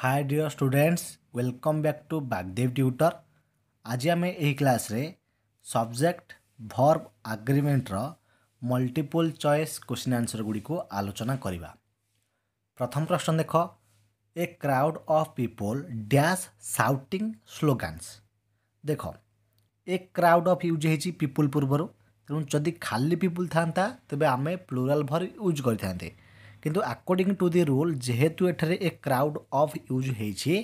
hi dear students welcome back to Bagdev tutor ଆଜି ଆମେ ଏହି କ୍ଲାସ୍ରେ ସବଜେକ୍ଟ ଭର୍ବ ଆଗ୍ରିମେଣ୍ଟର ମଲ୍ଟିପୁଲ୍ ଚଏସ୍ କୋଶ୍ଚିନ୍ ଆନ୍ସର୍ ଗୁଡ଼ିକୁ ଆଲୋଚନା କରିବା ପ୍ରଥମ ପ୍ରଶ୍ନ ଦେଖ a crowd of people dash shouting slogans ଦେଖ ଏ କ୍ରାଉଡ୍ ଅଫ୍ ୟୁଜ୍ ହେଇଛି ପିପୁଲ୍ ପୂର୍ବରୁ ତେଣୁ ଯଦି ଖାଲି ପିପୁଲ୍ ଥାନ୍ତା ତେବେ ଆମେ ପ୍ଲୁରାଲ୍ ଭର୍ ୟୁଜ୍ କରିଥାନ୍ତେ କିନ୍ତୁ ଆକର୍ଡ଼ିଂ ଟୁ ଦି ରୁଲ୍ ଯେହେତୁ ଏଠାରେ ଏ କ୍ରାଉଡ୍ ଅଫ୍ ୟୁଜ୍ ହେଇଛି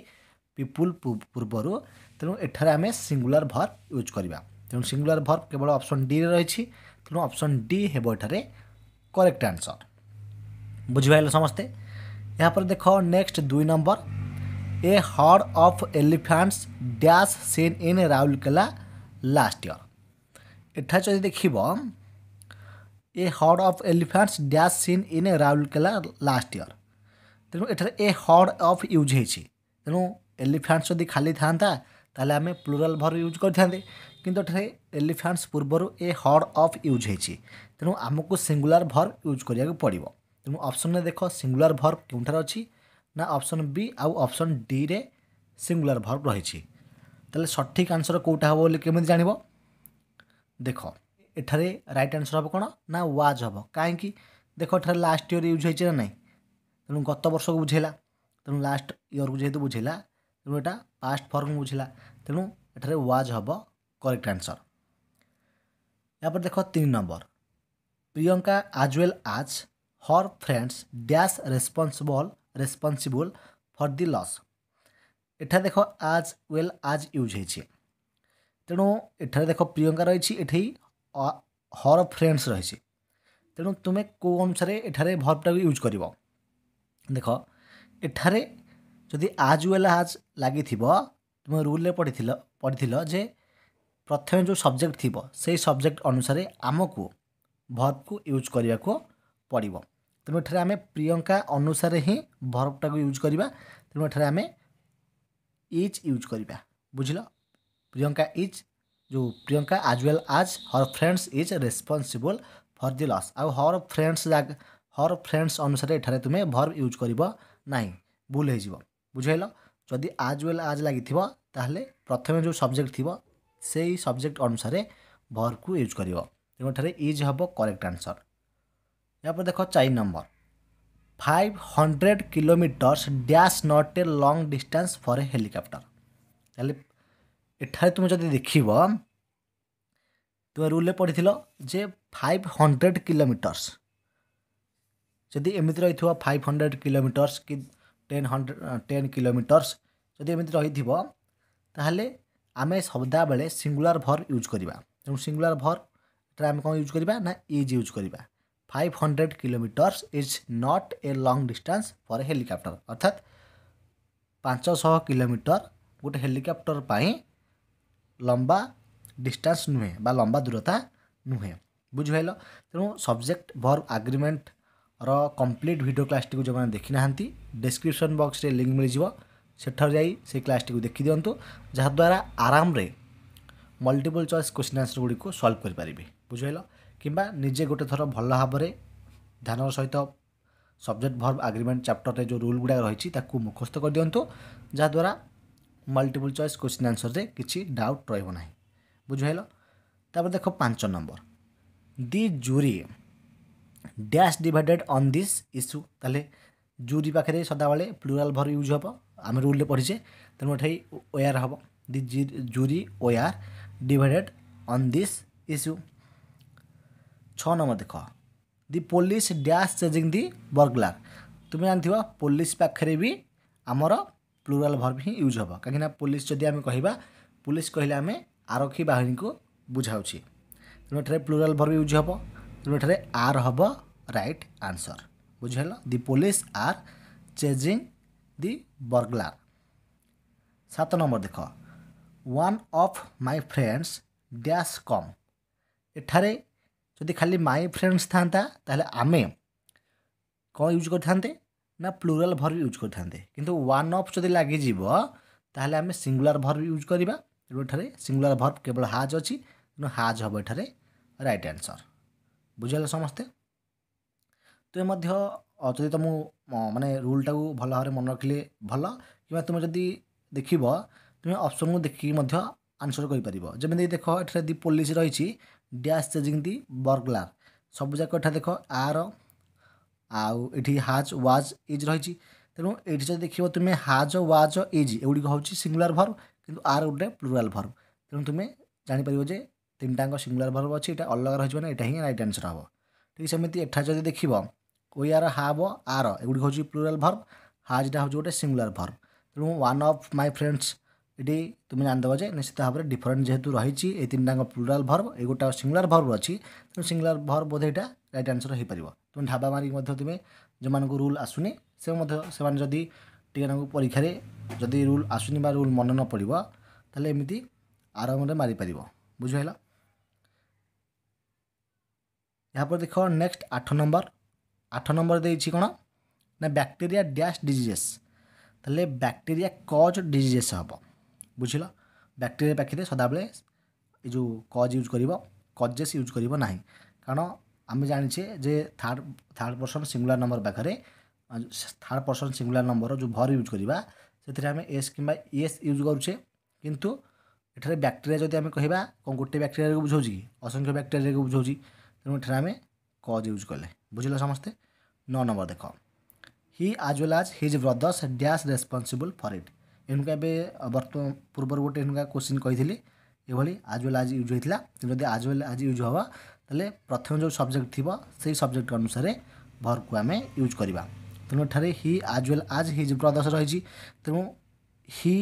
ପିପୁଲ୍ ପୂର୍ବରୁ ତେଣୁ ଏଠାରେ ଆମେ ସିଙ୍ଗୁଲାର ଭର୍ବ ୟୁଜ୍ କରିବା ତେଣୁ ସିଙ୍ଗୁଲାର ଭର୍ବ କେବଳ ଅପସନ୍ ଡିରେ ରହିଛି ତେଣୁ ଅପସନ୍ ଡି ହେବ ଏଠାରେ କରେକ୍ଟ ଆନ୍ସର୍ ବୁଝିପାରିଲେ ସମସ୍ତେ ଏହାପରେ ଦେଖ ନେକ୍ସଟ ଦୁଇ number a herd of elephants dash seen in Rourkela last year ଏଠାରେ ଯଦି ଦେଖିବ a herd of elephants dash seen in Rourkela last year ତେଣୁ ଏଠାରେ ଏ ହର୍ଡ଼ ଅଫ୍ ୟୁଜ୍ ହେଇଛି ତେଣୁ ଏଲିଫାଣ୍ଟସ୍ ଯଦି ଖାଲି ଥାନ୍ତା ତାହେଲେ ଆମେ ପ୍ଲୁରାଲ୍ ଭର୍ ୟୁଜ୍ କରିଥାନ୍ତେ କିନ୍ତୁ ଏଠାରେ ଏଲିଫାଣ୍ଟସ୍ ପୂର୍ବରୁ ଏ ହର୍ଡ଼ ଅଫ୍ ୟୁଜ୍ ହେଇଛି ତେଣୁ ଆମକୁ ସିଙ୍ଗୁଲାର ଭର୍ ୟୁଜ୍ କରିବାକୁ ପଡ଼ିବ ତେଣୁ ଅପସନ୍ରେ ଦେଖ ସିଙ୍ଗୁଲାର ଭର୍ କେଉଁଠାରେ ଅଛି ନା ଅପସନ୍ ବି ଆଉ ଅପସନ୍ ଡିରେ ସିଙ୍ଗୁଲାର ଭର୍ ରହିଛି ତାହେଲେ ସଠିକ୍ ଆନ୍ସର୍ କେଉଁଟା ହେବ ବୋଲି କେମିତି ଜାଣିବ ଦେଖ ଏଠାରେ ରାଇଟ୍ ଆନ୍ସର୍ ହେବ କ'ଣ ନା ୱାଜ୍ ହେବ କାହିଁକି ଦେଖ ଏଠାରେ ଲାଷ୍ଟ ଇୟର୍ ୟୁଜ୍ ହେଇଛି ନା ନାହିଁ ତେଣୁ ଗତ ବର୍ଷକୁ ବୁଝେଇଲା ତେଣୁ ଲାଷ୍ଟ ଇୟର୍କୁ ଯେହେତୁ ବୁଝେଇଲା ତେଣୁ ଏଇଟା ପାଷ୍ଟ ଫର୍ମ ବୁଝିଲା ତେଣୁ ଏଠାରେ ୱାଜ୍ ହେବ କରେକ୍ଟ ଆନ୍ସର୍ ଏହାପରେ ଦେଖ ତିନି number Priyanka as well as her friends dash responsible responsible for the loss ଏଠାରେ ଦେଖ ଆଜ୍ ୱେଲ୍ ଆଜ୍ ୟୁଜ୍ ହେଇଛି ତେଣୁ ଏଠାରେ ଦେଖ ପ୍ରିୟଙ୍କା ରହିଛି ଏଠି হর ফ্রেন্ডস রয়েছে তেণু তুমি কেউ অনুসারে এখানে ভর্বটাকে ইউজ করব দেখ এখানে যদি আজ ওয়েল আজ লাগি তুমি রুলে পড়ি পড়িল যে প্রথমে যে সবজেক্ট থিব সেই সবজেক্ট অনুসারে আমকু ভর্বকু ইউজ করা পড়ব তেমন এখানে আমি প্রিয়ঙ্কা অনুসারে হি ভর্বটা ইউজ করা তেমন এখানে আমি ইজ ইউজ করা বুঝল প্রিয়ঙ্কা ইজ जो Priyanka as well as her friends is responsible for the loss ଆଉ ହର୍ ଫ୍ରେଣ୍ଡସ୍ ହର୍ ଫ୍ରେଣ୍ଡସ୍ ଅନୁସାରେ ଏଠାରେ ତୁମେ ଭର୍ବ ୟୁଜ୍ କରିବ ନାହିଁ ଭୁଲ ହେଇଯିବ ବୁଝାଇଲ ଯଦି ଆଜ୍ ୱେଲ୍ ଆଜ୍ ଲାଗିଥିବ ତାହେଲେ ପ୍ରଥମେ ଯେଉଁ ସବଜେକ୍ଟ ଥିବ ସେଇ ସବଜେକ୍ଟ ଅନୁସାରେ ଭର୍ବକୁ ୟୁଜ୍ କରିବ ତେଣୁ ଏଠାରେ ଇଜ୍ ହେବ କରେକ୍ଟ ଆନ୍ସର୍ ଏହାପରେ ଦେଖ ଚାରି number five hundred kilometres dash not a long distance for a helicopter ତାହେଲେ ଏଠାରେ ତୁମେ ଯଦି ଦେଖିବ ତୁମେ ରୁଲ୍ରେ ପଢ଼ିଥିଲ ଯେ ଫାଇଭ୍ ହଣ୍ଡ୍ରେଡ଼ କିଲୋମିଟର୍ସ ଯଦି ଏମିତି ରହିଥିବ ଫାଇଭ୍ ହଣ୍ଡ୍ରେଡ଼ କିଲୋମିଟର୍ସ କି ଟେନ୍ ହଣ୍ଡ୍ରେଡ଼ ଟେନ୍ କିଲୋମିଟର୍ସ ଯଦି ଏମିତି ରହିଥିବ ତାହେଲେ ଆମେ ସଦାବେଳେ ସିଙ୍ଗୁଲାର ଭର୍ ୟୁଜ୍ କରିବା ତେଣୁ ସିଙ୍ଗୁଲାର ଭର୍ ଏଠାରେ ଆମେ କ'ଣ ୟୁଜ୍ କରିବା ନା ଇଜ୍ ୟୁଜ୍ କରିବା five hundred kilometres is not a long distance for a helicopter ଅର୍ଥାତ୍ ପାଞ୍ଚଶହ କିଲୋମିଟର ଗୋଟେ ହେଲିକପ୍ଟର ପାଇଁ ଲମ୍ବା ଡିଷ୍ଟାନ୍ସ ନୁହେଁ ବା ଲମ୍ବା ଦୂରତା ନୁହେଁ ବୁଝିପାରିଲ ତେଣୁ ସବଜେକ୍ଟ ଭର୍ବ ଆଗ୍ରିମେଣ୍ଟର କମ୍ପ୍ଲିଟ୍ ଭିଡ଼ିଓ କ୍ଲାସ୍ଟିକୁ ଯେଉଁମାନେ ଦେଖିନାହାନ୍ତି ଡେସ୍କ୍ରିପସନ୍ ବକ୍ସରେ ଲିଙ୍କ୍ ମିଳିଯିବ ସେଠାରୁ ଯାଇ ସେଇ କ୍ଲାସ୍ଟିକୁ ଦେଖିଦିଅନ୍ତୁ ଯାହାଦ୍ୱାରା ଆରାମରେ ମଲ୍ଟିପୁଲ୍ ଚଏସ୍ କୋଶ୍ଚିନ୍ ଆନ୍ସର୍ ଗୁଡ଼ିକୁ ସଲ୍ଭ କରିପାରିବେ ବୁଝିପାରିଲ କିମ୍ବା ନିଜେ ଗୋଟେ ଥର ଭଲ ଭାବରେ ଧ୍ୟାନର ସହିତ ସବଜେକ୍ଟ ଭର୍ବ ଆଗ୍ରିମେଣ୍ଟ ଚାପ୍ଟରରେ ଯେଉଁ ରୁଲ୍ ଗୁଡ଼ାକ ରହିଛି ତାକୁ ମୁଖସ୍ଥ କରିଦିଅନ୍ତୁ ଯାହାଦ୍ୱାରା ମଲ୍ଟିପୁଲ୍ ଚଏସ୍ କୋଶ୍ଚିନ୍ ଆନ୍ସର୍ରେ କିଛି ଡାଉଟ୍ ରହିବ ନାହିଁ ବୁଝିହେଲ ତାପରେ ଦେଖ ପାଞ୍ଚ number the jury dash divided on this issue ତାହେଲେ ଜୁରି ପାଖରେ ସଦାବେଳେ ପ୍ଲୁରାଲ୍ ଭର ୟୁଜ୍ ହେବ ଆମେ ରୁଲ୍ରେ ପଢ଼ିଛେ ତେଣୁ ଏଠି ଓୟାର୍ ହେବ the jury were divided on this issue ଛଅ ନମ୍ବର ଦେଖ the police dash chasing the burglar ତୁମେ ଜାଣିଥିବ ପୋଲିସ ପାଖରେ ବି ଆମର ପ୍ଲୁରାଲ୍ ଭର୍ବ ହିଁ ୟୁଜ୍ ହେବ କାହିଁକିନା ପୋଲିସ ଯଦି ଆମେ କହିବା ପୋଲିସ କହିଲେ ଆମେ ଆରକ୍ଷୀ ବାହିନୀକୁ ବୁଝାଉଛି ତେଣୁ ଏଠାରେ ପ୍ଲୁରାଲ୍ ଭର୍ବ ୟୁଜ୍ ହେବ ତେଣୁ ଏଠାରେ ଆର୍ ହେବ ରାଇଟ୍ ଆନ୍ସର୍ ବୁଝିହେଲା ଦି ପୋଲିସ ଆର୍ ଚେଜିଂ ଦି ବର୍ଗଲାର ସାତ ନମ୍ବର ଦେଖ one of my friends dash come ଏଠାରେ ଯଦି ଖାଲି ମାଇ ଫ୍ରେଣ୍ଡସ୍ ଥାନ୍ତା ତାହେଲେ ଆମେ କ'ଣ ୟୁଜ୍ କରିଥାନ୍ତେ ନା ପ୍ଲୁରାଲ୍ ଭର୍ବ ୟୁଜ୍ କରିଥାନ୍ତେ କିନ୍ତୁ ୱାନ୍ ଅଫ୍ ଯଦି ଲାଗିଯିବ ତାହେଲେ ଆମେ ସିଙ୍ଗୁଲାର୍ ଭର୍ବ ୟୁଜ୍ କରିବା ତେଣୁ ଏଠାରେ ସିଙ୍ଗୁଲାର୍ ଭର୍ବ କେବଳ ହାଜ୍ ଅଛି ତେଣୁ ହାଜ୍ ହେବ ଏଠାରେ ରାଇଟ୍ ଆନ୍ସର୍ ବୁଝିଗଲେ ସମସ୍ତେ ତୁମେ ମଧ୍ୟ ଯଦି ତୁମକୁ ମାନେ ରୁଲ୍ଟାକୁ ଭଲ ଭାବରେ ମନେ ରଖିଲେ ଭଲ କିମ୍ବା ତୁମେ ଯଦି ଦେଖିବ ତୁମେ ଅପସନ୍କୁ ଦେଖିକି ମଧ୍ୟ ଆନ୍ସର୍ କରିପାରିବ ଯେମିତି ଦେଖ ଏଠାରେ ଦି ପୋଲିସ୍ ରହିଛି ଡ୍ୟାସ୍ ଯେମିତି ବର୍ଗଲାର ସବୁଯାକ ଏଠାରେ ଦେଖ ଆର ଆଉ ଏଠି ହାଜ୍ ୱାଜ୍ ଇଜ୍ ରହିଛି ତେଣୁ ଏଠି ଯଦି ଦେଖିବ ତୁମେ ହାଜ୍ ୱାଜ୍ ଇଜ୍ ଏଗୁଡ଼ିକ ହେଉଛି ସିଙ୍ଗୁଲାର ଭର୍ବ କିନ୍ତୁ ଆର୍ ଗୋଟେ ପ୍ଲୁରାଲ୍ ଭର୍ବ ତେଣୁ ତୁମେ ଜାଣିପାରିବ ଯେ ତିନିଟାଙ୍କ ସିଙ୍ଗୁଲାର ଭର୍ବ ଅଛି ଏଇଟା ଅଲଗା ରହିଯିବ ନା ଏଇଟା ହିଁ ରାଇଟ୍ ଆନ୍ସର୍ ହେବ ଠିକ୍ ସେମିତି ଏଠାରେ ଯଦି ଦେଖିବ ଓୟାର ହାବ ଆର ଏଗୁଡ଼ିକ ହେଉଛି ପ୍ଲୁରାଲ୍ ଭର୍ବ ହାଜ୍ଟା ହେଉଛି ଗୋଟେ ସିଙ୍ଗୁଲାର ଭର୍ବ ତେଣୁ ୱାନ୍ ଅଫ୍ ମାଇ ଫ୍ରେଣ୍ଡସ୍ ଏଠି ତୁମେ ଜାଣିଦେବ ଯେ ନିଶ୍ଚିତ ଭାବରେ ଡିଫରେଣ୍ଟ ଯେହେତୁ ରହିଛି ଏଇ ତିନିଟାଙ୍କ ପ୍ଲୁରାଲ୍ ଭର୍ବ ଏଇ ଗୋଟେ ସିଙ୍ଗୁଲାର ଭର୍ବ ଅଛି ତେଣୁ ସିଙ୍ଗୁଲାର ଭର୍ବ ବୋଧେ ଏଇଟା ରାଇଟ୍ ଆନ୍ସର୍ ହୋଇପାରିବ ତୁମେ ଢାବା ମାରିକି ମଧ୍ୟ ତୁମେ ଯେଉଁମାନଙ୍କୁ ରୁଲ୍ ଆସୁନି ସେ ମଧ୍ୟ ସେମାନେ ଯଦି ଟିକେ ଟିକେନାକୁ ପରୀକ୍ଷାରେ ଯଦି ରୁଲ୍ ଆସୁନି ବା ରୁଲ୍ ମନେ ନ ପଡ଼ିବ ତାହେଲେ ଏମିତି ଆରାମରେ ମାରିପାରିବ ବୁଝିହେଲା ଏହାପରେ ଦେଖ ନେକ୍ସଟ ଆଠ ନମ୍ବର ଆଠ ନମ୍ବର ଦେଇଛି କ'ଣ ନା ବ୍ୟାକ୍ଟେରିଆ ଡ୍ୟାସ୍ ଡିଜିଜେସ୍ ତାହେଲେ ବ୍ୟାକ୍ଟେରିଆ କଜ୍ ଡିଜିଜେସ୍ ହେବ ବୁଝିଲ ବ୍ୟାକ୍ଟେରିଆ ପାଖରେ ସଦାବେଳେ ଏ ଯେଉଁ କଜ୍ ୟୁଜ୍ କରିବ କଜେସ୍ ୟୁଜ୍ କରିବ ନାହିଁ କାରଣ ଆମେ ଜାଣିଛେ ଯେ third third person singular number ପାଖରେ ଥାର୍ଡ଼ ପର୍ସନ୍ ସିଙ୍ଗୁଲାର ନମ୍ବର ଯେଉଁ ଭର୍ ୟୁଜ୍ କରିବା ସେଥିରେ ଆମେ ଏସ୍ କିମ୍ବା ଇଏସ୍ ୟୁଜ୍ କରୁଛେ କିନ୍ତୁ ଏଠାରେ ବ୍ୟାକ୍ଟେରିଆ ଯଦି ଆମେ କହିବା କ'ଣ ଗୋଟେ ବ୍ୟାକ୍ଟେରିଆକୁ ବୁଝାଉଛି କି ଅସଂଖ୍ୟ ବ୍ୟାକ୍ଟେରିଆକୁ ବୁଝାଉଛି ତେଣୁ ଏଠାରେ ଆମେ କଜ୍ ୟୁଜ୍ କଲେ ବୁଝିଲ ସମସ୍ତେ ନଅ ନମ୍ବର ଦେଖ he as well as his brothers dash responsible for it ଏଣୁକା ଏବେ ବର୍ତ୍ତମାନ ପୂର୍ବରୁ ଗୋଟେ ଏଣୁକା କୋଶ୍ଚିନ୍ କହିଥିଲି ଏଭଳି ଆଜ୍ ୱେଲ୍ ଆଜ୍ ୟୁଜ୍ ହୋଇଥିଲା ଯଦି ଆଜ୍ ୱେଲ୍ ଆଜ୍ ୟୁଜ୍ ହେବ हेल्ले प्रथम जो सब्जेक्ट थी से सब्जेक्ट अनुसार भर को आम यूज करवा तेनालीरु हि आज वेल आज हिज ब्रदर्स रही तेणु हि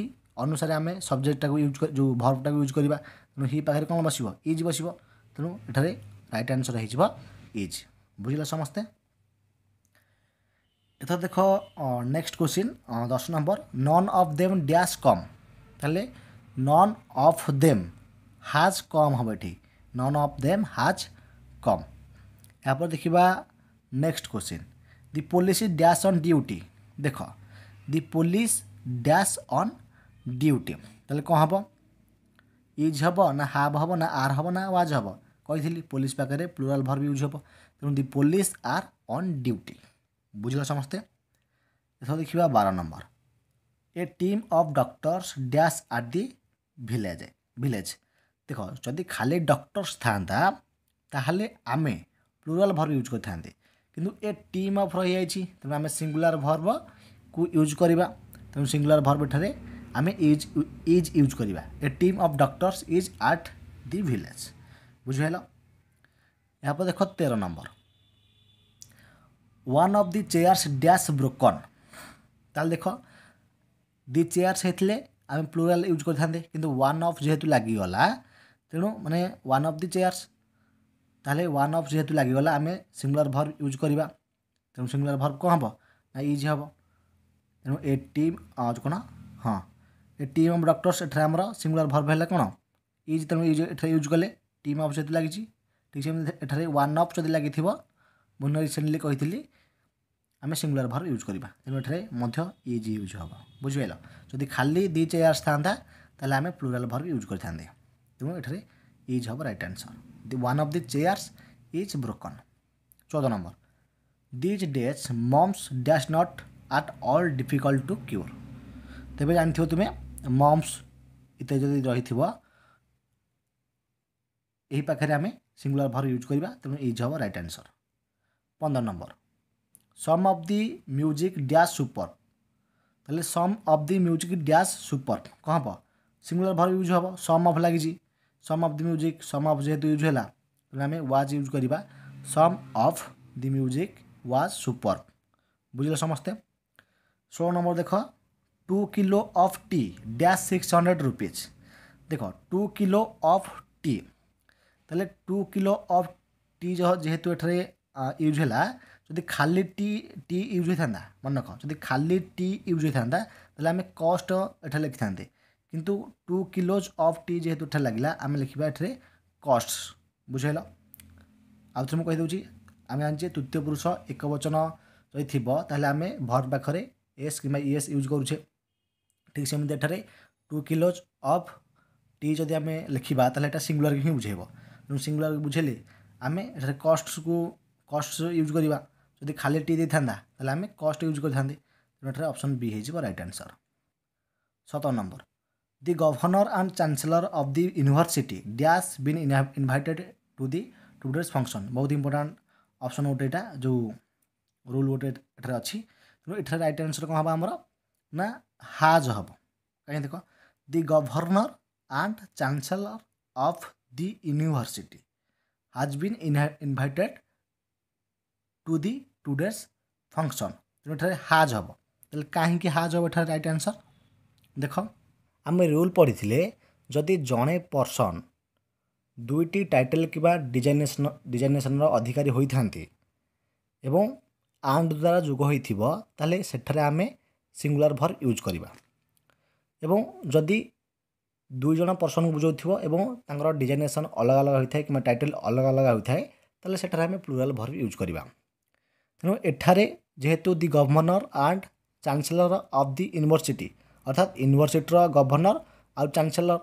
अनुसार आम सब्जेक्टा यूज जो भर्वटा को यूज करवा तेणु हि पाखे कौन बस इज बस तेणु यठार रईट आनसर होज बुझे समस्ते यथ देख नेक्स्ट क्वेश्चन दस number none of them dash come तेल नन अफ देम हाज कम हम ये नन अफ देम हाज কম এরপর দেখিবা next question the police dash on duty ଦେଖ the police dash on duty ତାହେଲେ କ'ଣ ହେବ ୟୁଜ୍ ହେବ ନା ହାବ୍ ହେବ ନା ଆର୍ ହେବ ନା ୱାଜ୍ ହେବ କହିଥିଲି ପୋଲିସ ପାଖରେ ପ୍ଲୁରାଲ୍ ଭର୍ବ ୟୁଜ୍ ହେବ ତେଣୁ the police are on duty ବୁଝିଲ ସମସ୍ତେ ଏଥର ଦେଖିବା ବାର number a team of doctors dash at the village village ଦେଖ ଯଦି ଖାଲି ଡକ୍ଟର୍ସ ଥାଆନ୍ତା ତାହେଲେ ଆମେ ପ୍ଲୁରାଲ୍ ଭର୍ବ ୟୁଜ୍ କରିଥାନ୍ତେ କିନ୍ତୁ ଏ ଟିମ୍ ଅଫ୍ ରହିଯାଇଛି ତେଣୁ ଆମେ ସିଙ୍ଗୁଲାର ଭର୍ବକୁ ୟୁଜ୍ କରିବା ତେଣୁ ସିଙ୍ଗୁଲାର ଭର୍ବଠାରେ ଆମେ ଇଜ୍ ଇଜ୍ ୟୁଜ୍ କରିବା a team of doctors is at the village ବୁଝିହେଲ ଏହାପରେ ଦେଖ ତେର number one of the chairs dash broken ତାହେଲେ ଦେଖ ଦି ଚେୟାର୍ସ ହେଇଥିଲେ ଆମେ ପ୍ଲୁରାଲ୍ ୟୁଜ୍ କରିଥାନ୍ତେ କିନ୍ତୁ ୱାନ୍ ଅଫ୍ ଯେହେତୁ ଲାଗିଗଲା ତେଣୁ ମାନେ ୱାନ୍ ଅଫ୍ ଦି ଚେୟାର୍ସ ତାହେଲେ ୱାନ୍ ଅଫ୍ ଯେହେତୁ ଲାଗିଗଲା ଆମେ ସିଙ୍ଗୁଲାର୍ ଭର୍ବ ୟୁଜ୍ କରିବା ତେଣୁ ସିଙ୍ଗୁଲାର୍ ଭର୍ବ କ'ଣ ହେବ ନା ଇଜ୍ ହେବ ତେଣୁ ଏ ଟିମ୍ କ'ଣ ହଁ ଏ ଟିମ୍ ଅଫ୍ ଡକ୍ଟର୍ସ ଏଠାରେ ଆମର ସିଙ୍ଗୁଲାର୍ ଭର୍ବ ହେଲା କ'ଣ ଇଜ୍ ତେଣୁ ଇଜ୍ ଏଠାରେ ୟୁଜ୍ କଲେ ଟିମ୍ ଅଫ୍ ଯେହେତୁ ଲାଗିଛି ଠିକ୍ ସେମିତି ଏଠାରେ ୱାନ୍ ଅଫ୍ ଯଦି ଲାଗିଥିବ ମୁଁ ରିସେଣ୍ଟଲି କହିଥିଲି ଆମେ ସିଙ୍ଗୁଲାର ଭାର ୟୁଜ୍ କରିବା ତେଣୁ ଏଠାରେ ମଧ୍ୟ ଇଜ୍ ୟୁଜ୍ ହେବ ବୁଝିପାରିଲ ଯଦି ଖାଲି ଦୁଇ ଚେୟାର୍ସ ଥାନ୍ତା ତାହେଲେ ଆମେ ପ୍ଲୁରାଲ୍ ଭାର ୟୁଜ୍ କରିଥାନ୍ତେ ତେଣୁ ଏଠାରେ ଇଜ୍ ହେବ right answer one of the chairs is broken चौदह number these days mumps dash not at all difficult to cure तेज जान तुम्हें मम्स इत रही थी पाखे आम सिंगुलर भर यूज करवा तेनाज हम रईट आंसर पंद्रह number some of the music dash super तेल some of the music dash super कह सिंगुलर भर यूज हम सम अफ लगी some of the music some of ଯେହେତୁ ୟୁଜ୍ ହେଲା ତେଣୁ ଆମେ ୱାଜ୍ ୟୁଜ୍ କରିବା some of the music was super ବୁଝିଲେ ସମସ୍ତେ ଷୋହଳ ନମ୍ବର ଦେଖ two kilo of tea dash six hundred rupees ଦେଖ ଟୁ କିଲୋ ଅଫ୍ ଟି ତାହେଲେ ଟୁ କିଲୋ ଅଫ୍ ଟି ଯେହେତୁ ଏଠାରେ ୟୁଜ୍ ହେଲା ଯଦି ଖାଲି ଟି ଟି ୟୁଜ୍ ହୋଇଥାନ୍ତା ମନେ ରଖ ଯଦି ଖାଲି ଟି ୟୁଜ୍ ହୋଇଥାନ୍ତା ତାହେଲେ ଆମେ କଷ୍ଟ ଏଠାରେ ଲେଖିଥାନ୍ତେ କିନ୍ତୁ ଟୁ କିଲୋଜ୍ ଅଫ୍ ଟି ଯେହେତୁ ଏଠାରେ ଲାଗିଲା ଆମେ ଲେଖିବା ଏଠାରେ କଷ୍ଟ ବୁଝିହେଲ ଆଉ ଥରେ ମୁଁ କହିଦେଉଛି ଆମେ ଜାଣିଛେ ତୃତୀୟ ପୁରୁଷ ଏକ ବଚନ ଯଦି ଥିବ ତାହେଲେ ଆମେ ଭର୍ ପାଖରେ ଏସ୍ କିମ୍ବା ଇଏସ୍ ୟୁଜ୍ କରୁଛେ ଠିକ୍ ସେମିତି ଏଠାରେ ଟୁ କିଲୋଜ୍ ଅଫ୍ ଟି ଯଦି ଆମେ ଲେଖିବା ତାହେଲେ ଏଇଟା ସିଙ୍ଗୁଲାରକୁ ହିଁ ବୁଝେଇବ ତେଣୁ ସିଙ୍ଗୁଲାରକୁ ବୁଝେଇଲେ ଆମେ ଏଠାରେ କଷ୍ଟକୁ କଷ୍ଟ ୟୁଜ୍ କରିବା ଯଦି ଖାଲି ଟି ଦେଇଥାନ୍ତା ତାହେଲେ ଆମେ କଷ୍ଟ ୟୁଜ୍ କରିଥାନ୍ତେ ତେଣୁ ଏଠାରେ ଅପସନ୍ ବି ହେଇଯିବ ରାଇଟ୍ ଆନ୍ସର୍ ସତର number the governor and chancellor of the university dash been invited to the today's function बहुत important option ଗୋଟେ ଏଇଟା ଯେଉଁ rule ଗୋଟେ ଏଠାରେ ଅଛି ତେଣୁ ଏଠାରେ ରାଇଟ୍ ଆନ୍ସର୍ କ'ଣ ହେବ ଆମର ନା ହାଜ୍ ହେବ କାହିଁକି ଦେଖ the governor and chancellor of the university has been invited to the today's function ତେଣୁ ଏଠାରେ ହାଜ୍ ହେବ ତାହେଲେ କାହିଁକି ହାଜ୍ ହେବ ଏଠାରେ ରାଇଟ୍ ଆନ୍ସର୍ ଦେଖ ଆମେ ରୁଲ୍ ପଢ଼ିଥିଲେ ଯଦି ଜଣେ ପର୍ସନ୍ ଦୁଇଟି ଟାଇଟେଲ୍ କିମ୍ବା ଡିଜାଇନେସନ ଡିଜାଇନେସନର ଅଧିକାରୀ ହୋଇଥାନ୍ତି ଏବଂ ଆଣ୍ଡ ଦ୍ୱାରା ଯୋଗ ହୋଇଥିବ ତାହେଲେ ସେଠାରେ ଆମେ ସିଙ୍ଗୁଲାର ଭର୍ ୟୁଜ୍ କରିବା ଏବଂ ଯଦି ଦୁଇ ଜଣ ପର୍ସନ୍କୁ ବୁଝାଉଥିବ ଏବଂ ତାଙ୍କର ଡିଜାଇନେସନ୍ ଅଲଗା ଅଲଗା ହୋଇଥାଏ କିମ୍ବା ଟାଇଟେଲ୍ ଅଲଗା ଅଲଗା ହୋଇଥାଏ ତାହେଲେ ସେଠାରେ ଆମେ ପ୍ଲୁରାଲ୍ ଭର୍ ୟୁଜ୍ କରିବା ତେଣୁ ଏଠାରେ ଯେହେତୁ the governor and chancellor of the university ଅର୍ଥାତ୍ ୟୁନିଭର୍ସିଟିର ଗଭର୍ଣ୍ଣର ଆଉ ଚାନ୍ସେଲର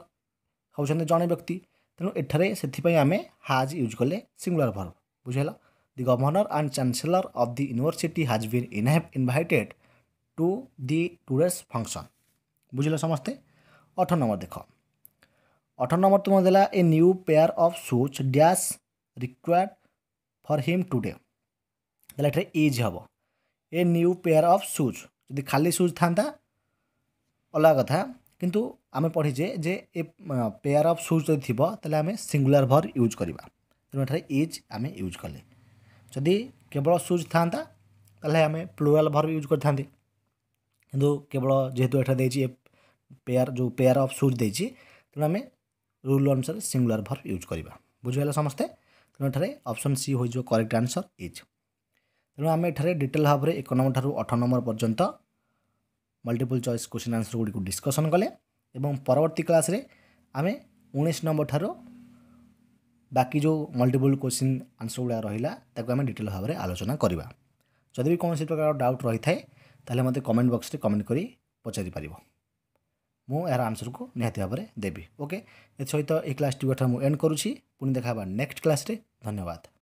ହେଉଛନ୍ତି ଜଣେ ବ୍ୟକ୍ତି ତେଣୁ ଏଠାରେ ସେଥିପାଇଁ ଆମେ ହାଜ୍ ୟୁଜ୍ କଲେ ସିଙ୍ଗୁଲାର ଭର୍ବ ବୁଝିହେଲା the governor and chancellor of the university has been invited to the today's function ବୁଝିଲ ସମସ୍ତେ ଅଠର ନମ୍ବର ଦେଖ ଅଠର ନମ୍ବର ତୁମ ଦେଲା a new pair of shoes dash required for him today ତାହେଲେ ଏଠାରେ ଇଜ୍ ହେବ a new pair of shoes ଯଦି ଖାଲି ସୁଜ୍ ଥାନ୍ତା ଅଲଗା କଥା କିନ୍ତୁ ଆମେ ପଢ଼ିଛେ ଯେ ଏ ପେୟାର୍ ଅଫ୍ ସୁଜ୍ ଯଦି ଥିବ ତାହେଲେ ଆମେ ସିଙ୍ଗୁଲାର୍ ଭର୍ ୟୁଜ୍ କରିବା ତେଣୁ ଏଠାରେ ଇଜ୍ ଆମେ ୟୁଜ୍ କଲେ ଯଦି କେବଳ ସୁଜ୍ ଥାନ୍ତା ତାହେଲେ ଆମେ ପ୍ଲୁରାଲ୍ ଭର୍ ୟୁଜ୍ କରିଥାନ୍ତେ କିନ୍ତୁ କେବଳ ଯେହେତୁ ଏଠାରେ ଦେଇଛି ପେୟାର୍ ଯେଉଁ ପେୟାର୍ ଅଫ୍ ସୁଜ୍ ଦେଇଛି ତେଣୁ ଆମେ ରୁଲ୍ ଅନୁସାରେ ସିଙ୍ଗୁଲାର୍ ଭର୍ ୟୁଜ୍ କରିବା ବୁଝିପାରିଲେ ସମସ୍ତେ ତେଣୁ ଏଠାରେ ଅପସନ୍ ସି ହୋଇଯିବ କରେକ୍ଟ ଆନ୍ସର୍ ଇଜ୍ ତେଣୁ ଆମେ ଏଠାରେ ଡିଟେଲ୍ ଭାବରେ ଏକ ନମ୍ବର ଠାରୁ ଅଠର ନମ୍ବର ପର୍ଯ୍ୟନ୍ତ ମଲ୍ଟିପୁଲ୍ ଚଏସ୍ କୋଶ୍ଚିନ୍ ଆନ୍ସର୍ ଗୁଡ଼ିକୁ ଡିସ୍କସନ୍ କଲେ ଏବଂ ପରବର୍ତ୍ତୀ କ୍ଲାସ୍ରେ ଆମେ ଉଣେଇଶ ନମ୍ବର ଠାରୁ ବାକି ଯେଉଁ ମଲ୍ଟିପୁଲ୍ କୋଶ୍ଚିନ୍ ଆନ୍ସର୍ ଗୁଡ଼ା ରହିଲା ତାକୁ ଆମେ ଡିଟେଲ୍ ଭାବରେ ଆଲୋଚନା କରିବା ଯଦି ବି କୌଣସି ପ୍ରକାର ଡାଉଟ୍ ରହିଥାଏ ତାହେଲେ ମୋତେ କମେଣ୍ଟ ବକ୍ସରେ କମେଣ୍ଟ କରି ପଚାରିପାରିବ ମୁଁ ଏହାର ଆନ୍ସରକୁ ନିହାତି ଭାବରେ ଦେବି ଓକେ ଏଥିସହିତ ଏହି କ୍ଲାସ୍ଟିକୁ ଏଠାରେ ମୁଁ ଏଣ୍ଡ କରୁଛି ପୁଣି ଦେଖା ହେବା ନେକ୍ସଟ କ୍ଲାସ୍ରେ ଧନ୍ୟବାଦ